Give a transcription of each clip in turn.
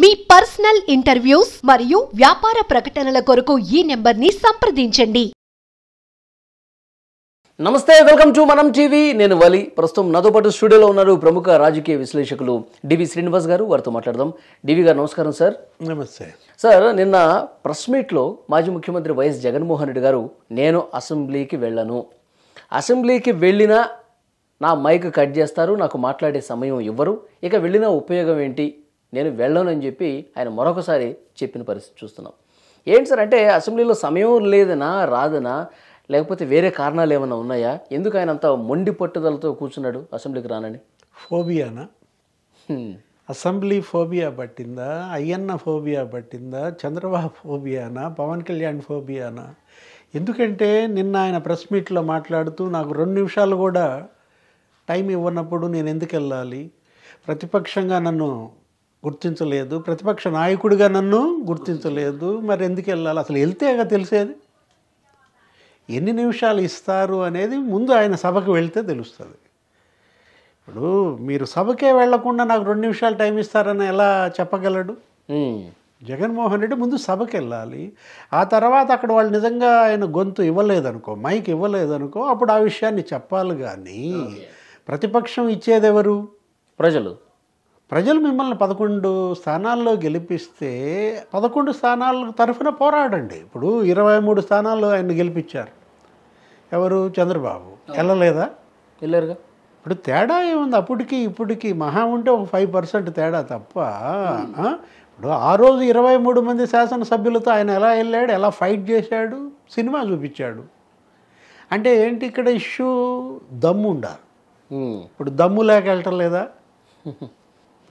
మీ personal interviews మరియు వ్యాపార ప్రకటనల కొరకు ఈ నెంబర్ని సంప్రదించండి నమస్తే వెల్కమ్ టు మనం టీవీ నేను వలి ప్రస్తుతం నాతో పాటు స్టూడియోలో ఉన్నారు ప్రముఖ రాజకీయ విశ్లేషకులు డివి శ్రీనివాస్ గారు వారితో మాట్లాడదాం డివి గారు నమస్కారం సార్ నమస్తే సార్ నిన్న ప్రెస్ మీట్లో మాజీ ముఖ్యమంత్రి వైఎస్ జగన్మోహన్ రెడ్డి గారు నేను అసెంబ్లీకి వెళ్ళను అసెంబ్లీకి వెళ్ళినా నా మైక్ కట్ చేస్తారు నాకు మాట్లాడే సమయం ఇవ్వరు ఇక వెళ్ళిన ఉపయోగం ఏంటి నేను వెళ్ళనని చెప్పి ఆయన మరొకసారి చెప్పిన పరిస్థితి చూస్తున్నాం ఏంటి సార్ అంటే అసెంబ్లీలో సమయం లేదనా రాదనా లేకపోతే వేరే కారణాలు ఏమైనా ఉన్నాయా ఎందుకు ఆయన అంత మొండి పట్టుదలతో కూర్చున్నాడు అసెంబ్లీకి రానని ఫోబియానా అసెంబ్లీ ఫోబియా పట్టిందా అయ్యన్న ఫోబియా పట్టిందా చంద్రబాబు ఫోబియానా పవన్ కళ్యాణ్ ఫోబియానా ఎందుకంటే నిన్న ఆయన ప్రెస్ మీట్లో మాట్లాడుతూ నాకు రెండు నిమిషాలు కూడా టైం ఇవ్వనప్పుడు నేను ఎందుకు వెళ్ళాలి ప్రతిపక్షంగా నన్ను గుర్తించలేదు ప్రతిపక్ష నాయకుడిగా నన్ను గుర్తించలేదు మరి ఎందుకు వెళ్ళాలి అసలు వెళ్తేగా తెలిసేది ఎన్ని నిమిషాలు ఇస్తారు అనేది ముందు ఆయన సభకు వెళ్తే తెలుస్తుంది ఇప్పుడు మీరు సభకే వెళ్లకుండా నాకు రెండు నిమిషాలు టైం ఇస్తారని ఎలా చెప్పగలడు జగన్మోహన్ రెడ్డి ముందు సభకు వెళ్ళాలి ఆ తర్వాత అక్కడ వాళ్ళు నిజంగా ఆయన గొంతు ఇవ్వలేదనుకో మైక్ ఇవ్వలేదనుకో అప్పుడు ఆ విషయాన్ని చెప్పాలి కానీ ప్రతిపక్షం ఇచ్చేది ఎవరు ప్రజలు ప్రజలు మిమ్మల్ని పదకొండు స్థానాల్లో గెలిపిస్తే పదకొండు స్థానాల తరఫున పోరాడండి ఇప్పుడు ఇరవై మూడు స్థానాల్లో ఆయన గెలిపించారు ఎవరు చంద్రబాబు వెళ్ళలేదా వెళ్ళారుగా ఇప్పుడు తేడా ఏముంది అప్పటికి ఇప్పటికి మహా ఉంటే ఒక ఫైవ్ పర్సెంట్ తేడా తప్ప ఇప్పుడు ఆ రోజు ఇరవై మూడు మంది శాసనసభ్యులతో ఆయన ఎలా వెళ్ళాడు ఎలా ఫైట్ చేశాడు సినిమా చూపించాడు అంటే ఏంటి ఇక్కడ ఇష్యూ దమ్ము ఉండాలి ఇప్పుడు దమ్ము లేక వెళ్ళటం లేదా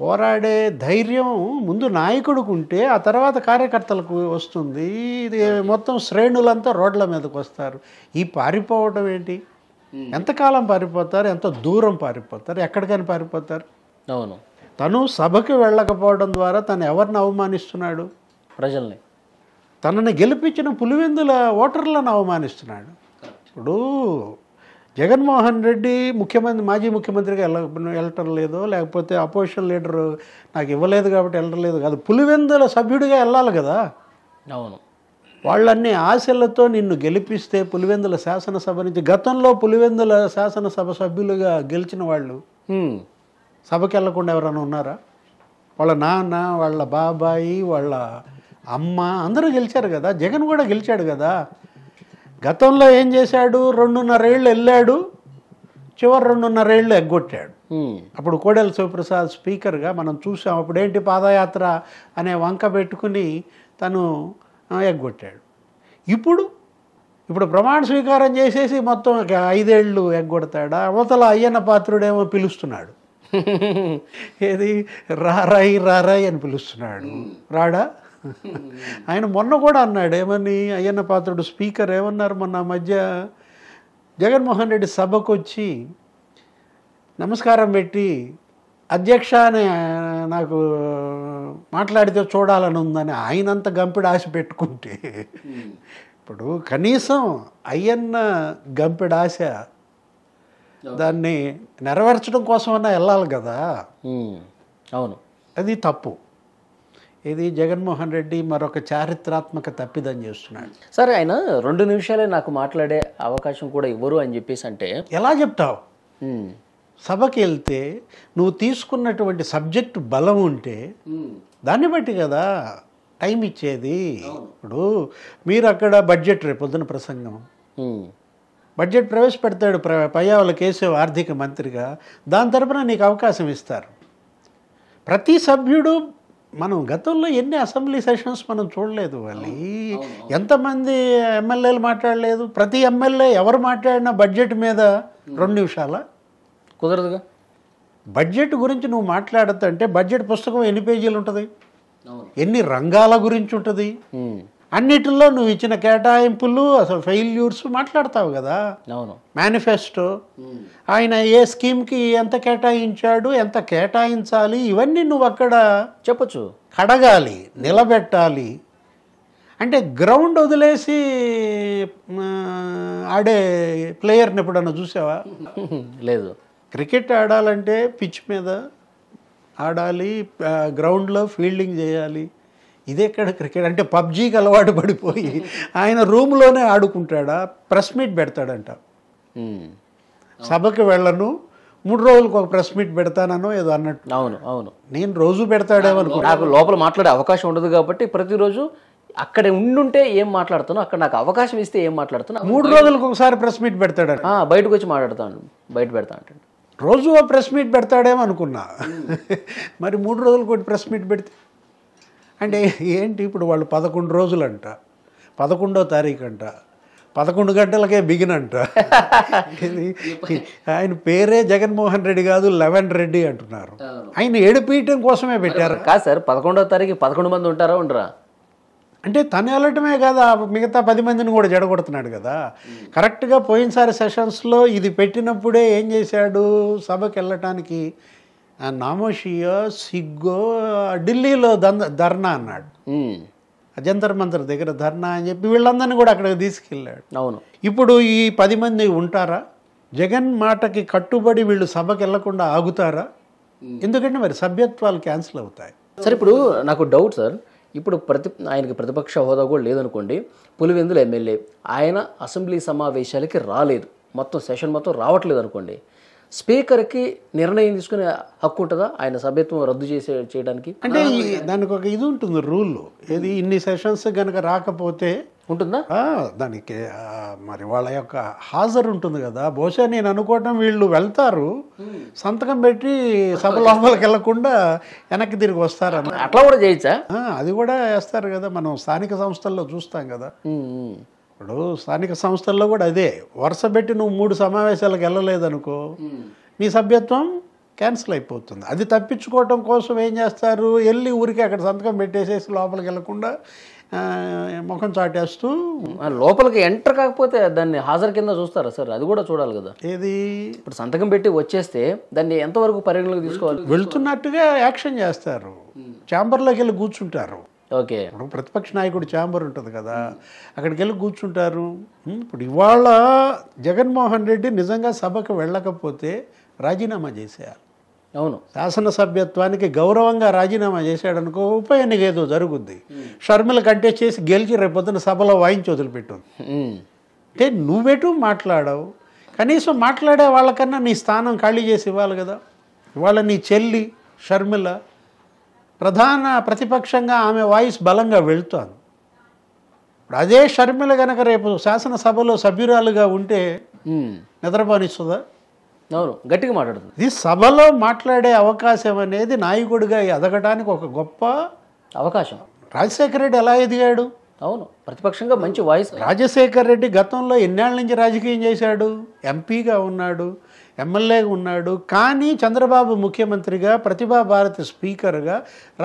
పోరాడే ధైర్యం ముందు నాయకుడికి ఉంటే ఆ తర్వాత కార్యకర్తలకు వస్తుంది ఇది మొత్తం శ్రేణులంతా రోడ్ల మీదకు వస్తారు ఈ పారిపోవడం ఏంటి ఎంతకాలం పారిపోతారు ఎంత దూరం పారిపోతారు ఎక్కడికైనా పారిపోతారు అవును తను సభకు వెళ్ళకపోవడం ద్వారా తను ఎవరిని అవమానిస్తున్నాడు ప్రజల్ని తనని గెలిపించిన పులివెందుల ఓటర్లను అవమానిస్తున్నాడు ఇప్పుడు జగన్మోహన్ రెడ్డి ముఖ్యమంత్రి మాజీ ముఖ్యమంత్రిగా వెళ్ళ వెళ్ళటం లేదు లేకపోతే అపోజిషన్ లీడరు నాకు ఇవ్వలేదు కాబట్టి వెళ్ళడం లేదు కాదు పులివెందుల సభ్యుడిగా వెళ్ళాలి కదా అవును వాళ్ళన్ని ఆశలతో నిన్ను గెలిపిస్తే పులివెందుల శాసనసభ నుంచి గతంలో పులివెందుల శాసనసభ సభ్యులుగా గెలిచిన వాళ్ళు సభకి వెళ్లకుండా ఎవరైనా ఉన్నారా వాళ్ళ నాన్న వాళ్ళ బాబాయి వాళ్ళ అమ్మ అందరూ గెలిచారు కదా జగన్ కూడా గెలిచాడు కదా గతంలో ఏం చేశాడు రెండున్నరేళ్ళు వెళ్ళాడు చివరి రెండున్నరేళ్ళు ఎగ్గొట్టాడు అప్పుడు కోడెల శివప్రసాద్ స్పీకర్గా మనం చూసాం అప్పుడేంటి పాదయాత్ర అనే వంక పెట్టుకుని తను ఎగ్గొట్టాడు ఇప్పుడు ఇప్పుడు ప్రమాణ స్వీకారం చేసేసి మొత్తం ఐదేళ్ళు ఎగ్గొడతాడా అవతల అయ్యన్న పాత్రుడేమో పిలుస్తున్నాడు ఏది రారాయి రారాయి అని పిలుస్తున్నాడు రాడా ఆయన మొన్న కూడా అన్నాడు ఏమని అయ్యన్న పాత్రుడు స్పీకర్ ఏమన్నారు మొన్న మధ్య జగన్మోహన్ రెడ్డి సభకు వచ్చి నమస్కారం పెట్టి అధ్యక్ష అని నాకు మాట్లాడితే చూడాలని ఉందని ఆయనంత గంపిడు ఆశ పెట్టుకుంటే ఇప్పుడు కనీసం అయ్యన్న గంపెడు ఆశ దాన్ని నెరవేర్చడం కోసం అన్నా వెళ్ళాలి కదా అవును అది తప్పు ఇది జగన్మోహన్ రెడ్డి మరొక చారిత్రాత్మక తప్పిదం చేస్తున్నాడు సరే ఆయన రెండు నిమిషాలే నాకు మాట్లాడే అవకాశం కూడా ఇవ్వరు అని చెప్పేసి అంటే ఎలా చెప్తావు సభకి వెళ్తే నువ్వు తీసుకున్నటువంటి సబ్జెక్ట్ బలం ఉంటే దాన్ని బట్టి కదా టైం ఇచ్చేది ఇప్పుడు మీరు అక్కడ బడ్జెట్ రేపొద్దున ప్రసంగం బడ్జెట్ ప్రవేశపెడతాడు పయ్యావుల కేశవ్ ఆర్థిక మంత్రిగా దాని తరపున నీకు అవకాశం ఇస్తారు ప్రతి సభ్యుడు మనం గతంలో ఎన్ని అసెంబ్లీ సెషన్స్ మనం చూడలేదు వాళ్ళు ఎంతమంది ఎమ్మెల్యేలు మాట్లాడలేదు ప్రతి ఎమ్మెల్యే ఎవరు మాట్లాడినా బడ్జెట్ మీద రెండు నిమిషాల కుదరదుగా బడ్జెట్ గురించి నువ్వు అంటే బడ్జెట్ పుస్తకం ఎన్ని పేజీలు ఉంటుంది ఎన్ని రంగాల గురించి ఉంటుంది అన్నిటిలో నువ్వు ఇచ్చిన కేటాయింపులు అసలు ఫెయిల్యూర్స్ మాట్లాడతావు కదా అవును మేనిఫెస్టో ఆయన ఏ స్కీమ్కి ఎంత కేటాయించాడు ఎంత కేటాయించాలి ఇవన్నీ నువ్వు అక్కడ చెప్పచ్చు కడగాలి నిలబెట్టాలి అంటే గ్రౌండ్ వదిలేసి ఆడే ప్లేయర్ని ఎప్పుడన్నా చూసావా లేదు క్రికెట్ ఆడాలంటే పిచ్ మీద ఆడాలి గ్రౌండ్లో ఫీల్డింగ్ చేయాలి ఎక్కడ క్రికెట్ అంటే పబ్జీకి అలవాటు పడిపోయి ఆయన రూమ్లోనే ఆడుకుంటాడా ప్రెస్ మీట్ పెడతాడంట సభకు వెళ్ళను మూడు రోజులకు ఒక ప్రెస్ మీట్ పెడతానో ఏదో అన్నట్టు అవును అవును నేను రోజు పెడతాడేమో నాకు లోపల మాట్లాడే అవకాశం ఉండదు కాబట్టి ప్రతిరోజు అక్కడ ఉండుంటే ఏం మాట్లాడుతాను అక్కడ నాకు అవకాశం ఇస్తే ఏం మాట్లాడుతాను మూడు రోజులకు ఒకసారి ప్రెస్ మీట్ పెడతాడు బయటకు వచ్చి మాట్లాడతాను బయట పెడతా అంటే రోజు ప్రెస్ మీట్ పెడతాడేమో అనుకున్నా మరి మూడు రోజులకు ఒకటి ప్రెస్ మీట్ పెడితే అంటే ఏంటి ఇప్పుడు వాళ్ళు పదకొండు రోజులంట పదకొండో తారీఖు అంట పదకొండు గంటలకే బిగిన్ అంట ఆయన పేరే జగన్మోహన్ రెడ్డి కాదు లెవెన్ రెడ్డి అంటున్నారు ఆయన ఏడుపీయటం కోసమే పెట్టారు కాదు సార్ పదకొండో తారీఖు పదకొండు మంది ఉంటారా ఉండరా అంటే తను వెళ్ళటమే కదా మిగతా పది మందిని కూడా జడగొడుతున్నాడు కదా కరెక్ట్గా పోయినసారి సెషన్స్లో ఇది పెట్టినప్పుడే ఏం చేశాడు సభకి వెళ్ళటానికి నామోషియో సిగ్గో ఢిల్లీలో దంద ధర్నా అన్నాడు జంతర్ మంతర్ దగ్గర ధర్నా అని చెప్పి వీళ్ళందరినీ కూడా అక్కడికి తీసుకెళ్ళాడు అవును ఇప్పుడు ఈ పది మంది ఉంటారా జగన్ మాటకి కట్టుబడి వీళ్ళు సభకి వెళ్లకుండా ఆగుతారా ఎందుకంటే మరి సభ్యత్వాలు క్యాన్సిల్ అవుతాయి సార్ ఇప్పుడు నాకు డౌట్ సార్ ఇప్పుడు ప్రతి ఆయనకి ప్రతిపక్ష హోదా కూడా లేదనుకోండి పులివెందుల ఎమ్మెల్యే ఆయన అసెంబ్లీ సమావేశాలకి రాలేదు మొత్తం సెషన్ మొత్తం రావట్లేదు అనుకోండి స్పీకర్కి నిర్ణయం తీసుకునే హక్కు ఉంటుందా ఆయన సభ్యత్వం రద్దు చేసే చేయడానికి అంటే దానికి ఒక ఇది ఉంటుంది రూల్ ఏది ఇన్ని సెషన్స్ కనుక రాకపోతే ఉంటుందా దానికి మరి వాళ్ళ యొక్క హాజరు ఉంటుంది కదా బహుశా నేను అనుకోవటం వీళ్ళు వెళ్తారు సంతకం పెట్టి సభ లోపలికి వెళ్లకుండా వెనక్కి తిరిగి వస్తారని అట్లా కూడా చేయొచ్చా అది కూడా వేస్తారు కదా మనం స్థానిక సంస్థల్లో చూస్తాం కదా ఇప్పుడు స్థానిక సంస్థల్లో కూడా అదే వరుస పెట్టి నువ్వు మూడు సమావేశాలకు వెళ్ళలేదనుకో నీ hmm. సభ్యత్వం క్యాన్సిల్ అయిపోతుంది అది తప్పించుకోవటం కోసం ఏం చేస్తారు వెళ్ళి ఊరికి అక్కడ సంతకం పెట్టేసేసి లోపలికి వెళ్ళకుండా ముఖం చాటేస్తూ లోపలికి ఎంటర్ కాకపోతే దాన్ని హాజరు కింద చూస్తారా సార్ అది కూడా చూడాలి కదా ఏది ఇప్పుడు సంతకం పెట్టి వచ్చేస్తే దాన్ని ఎంతవరకు పరిగణలోకి తీసుకోవాలి వెళ్తున్నట్టుగా యాక్షన్ చేస్తారు hmm. ఛాంబర్లోకి వెళ్ళి కూర్చుంటారు ఓకే ఇప్పుడు ప్రతిపక్ష నాయకుడు ఛాంబర్ ఉంటుంది కదా అక్కడికి వెళ్ళి కూర్చుంటారు ఇప్పుడు ఇవాళ జగన్మోహన్ రెడ్డి నిజంగా సభకు వెళ్ళకపోతే రాజీనామా చేసేయాలి అవును శాసనసభ్యత్వానికి గౌరవంగా రాజీనామా చేశాడనుకో ఉప ఎన్నిక ఏదో జరుగుద్ది షర్మిల కంటెస్ట్ చేసి గెలిచి రేపొద్దున సభలో వాయించి వదిలిపెట్టుంది అంటే నువ్వెటూ మాట్లాడవు కనీసం మాట్లాడే వాళ్ళకన్నా నీ స్థానం ఖాళీ చేసి ఇవ్వాలి కదా ఇవాళ నీ చెల్లి షర్మిల ప్రధాన ప్రతిపక్షంగా ఆమె వాయిస్ బలంగా వెళుతోంది ఇప్పుడు అదే షర్మిల గనక రేపు శాసనసభలో సభ్యురాలుగా ఉంటే నిద్రపోనిస్తుందా అవును గట్టిగా మాట్లాడుతుంది ఇది సభలో మాట్లాడే అవకాశం అనేది నాయకుడిగా ఎదగడానికి ఒక గొప్ప అవకాశం రాజశేఖర రెడ్డి ఎలా ఎదిగాడు అవును ప్రతిపక్షంగా మంచి వాయిస్ రాజశేఖర్ రెడ్డి గతంలో ఎన్నేళ్ల నుంచి రాజకీయం చేశాడు ఎంపీగా ఉన్నాడు ఎమ్మెల్యేగా ఉన్నాడు కానీ చంద్రబాబు ముఖ్యమంత్రిగా ప్రతిభా భారతి స్పీకర్గా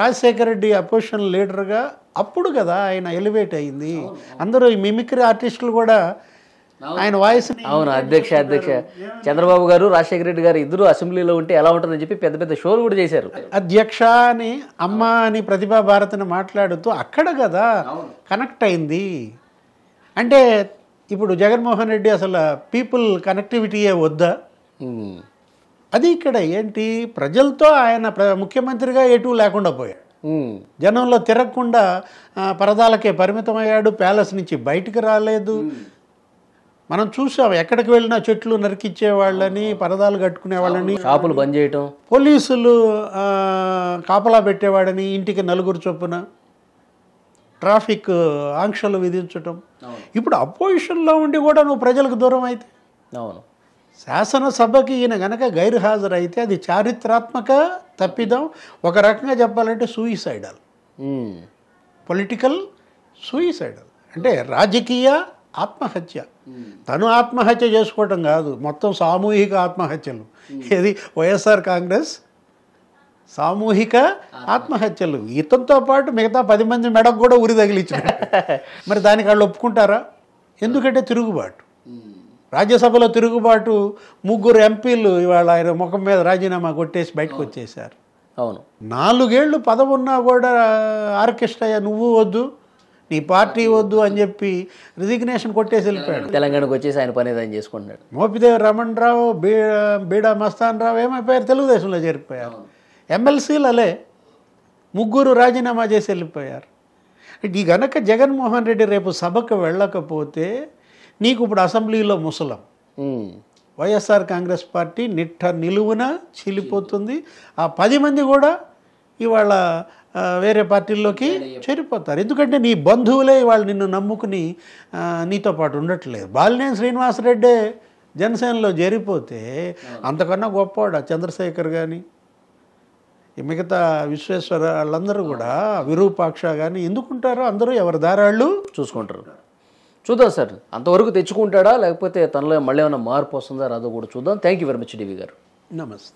రాజశేఖర రెడ్డి అపోజిషన్ లీడర్గా అప్పుడు కదా ఆయన ఎలివేట్ అయింది అందరూ మిమిక్రీ ఆర్టిస్టులు కూడా ఆయన వాయిస్ అవును అధ్యక్ష అధ్యక్ష చంద్రబాబు గారు రాజశేఖర రెడ్డి గారు ఇద్దరు అసెంబ్లీలో ఉంటే ఎలా ఉంటుందని చెప్పి పెద్ద పెద్ద షోలు కూడా చేశారు అధ్యక్ష అని అమ్మ అని ప్రతిభా భారతిని మాట్లాడుతూ అక్కడ కదా కనెక్ట్ అయింది అంటే ఇప్పుడు జగన్మోహన్ రెడ్డి అసలు పీపుల్ కనెక్టివిటీయే వద్దా అది ఇక్కడ ఏంటి ప్రజలతో ఆయన ముఖ్యమంత్రిగా ఎటు లేకుండా పోయాడు జనంలో తిరగకుండా పరదాలకే పరిమితం అయ్యాడు ప్యాలెస్ నుంచి బయటకు రాలేదు మనం చూసాం ఎక్కడికి వెళ్ళినా చెట్లు నరికిచ్చే వాళ్ళని పరదాలు కట్టుకునే వాళ్ళని షాపులు బంద్ చేయటం పోలీసులు కాపలా పెట్టేవాడని ఇంటికి నలుగురు చొప్పున ట్రాఫిక్ ఆంక్షలు విధించటం ఇప్పుడు అపోజిషన్లో ఉండి కూడా నువ్వు ప్రజలకు దూరం అయితే అవును శాసనసభకి ఈయన గనక అయితే అది చారిత్రాత్మక తప్పిదం ఒక రకంగా చెప్పాలంటే సూయిసైడల్ పొలిటికల్ సూయిసైడల్ అంటే రాజకీయ ఆత్మహత్య తను ఆత్మహత్య చేసుకోవటం కాదు మొత్తం సామూహిక ఆత్మహత్యలు ఏది వైఎస్ఆర్ కాంగ్రెస్ సామూహిక ఆత్మహత్యలు ఇతంతో పాటు మిగతా పది మంది మెడకు కూడా ఉరి తగిలించారు మరి దానికి వాళ్ళు ఒప్పుకుంటారా ఎందుకంటే తిరుగుబాటు రాజ్యసభలో తిరుగుబాటు ముగ్గురు ఎంపీలు ఇవాళ ఆయన ముఖం మీద రాజీనామా కొట్టేసి బయటకు వచ్చేసారు అవును నాలుగేళ్లు పదవున్నా కూడా ఆర్కెస్ట్రా నువ్వు వద్దు నీ పార్టీ వద్దు అని చెప్పి రిజిగ్నేషన్ కొట్టేసి వెళ్ళిపోయాడు తెలంగాణకు వచ్చేసి ఆయన పని ఏదైనా చేసుకుంటున్నాడు మోపిదేవి రమణ్ రావు బీడా బీడా మస్తాన్ రావు ఏమైపోయారు తెలుగుదేశంలో చేరిపోయారు ఎమ్మెల్సీలలే ముగ్గురు రాజీనామా చేసి వెళ్ళిపోయారు ఈ గనక జగన్మోహన్ రెడ్డి రేపు సభకు వెళ్ళకపోతే నీకు ఇప్పుడు అసెంబ్లీలో ముసలం వైఎస్ఆర్ కాంగ్రెస్ పార్టీ నిట్ట నిలువున చీలిపోతుంది ఆ పది మంది కూడా ఇవాళ వేరే పార్టీల్లోకి చేరిపోతారు ఎందుకంటే నీ బంధువులే వాళ్ళు నిన్ను నమ్ముకుని నీతో పాటు ఉండట్లేదు బాలినేని శ్రీనివాసరెడ్డే జనసేనలో చేరిపోతే అంతకన్నా గొప్పవాడు చంద్రశేఖర్ కానీ ఈ మిగతా విశ్వేశ్వర వాళ్ళందరూ కూడా విరూపాక్ష కానీ ఎందుకుంటారో అందరూ ఎవరి దారాళ్ళు చూసుకుంటారు చూద్దాం సార్ అంతవరకు తెచ్చుకుంటాడా లేకపోతే తనలో మళ్ళీ ఏమైనా మార్పు వస్తుందా రాదో కూడా చూద్దాం thank you very much DV గారు నమస్తే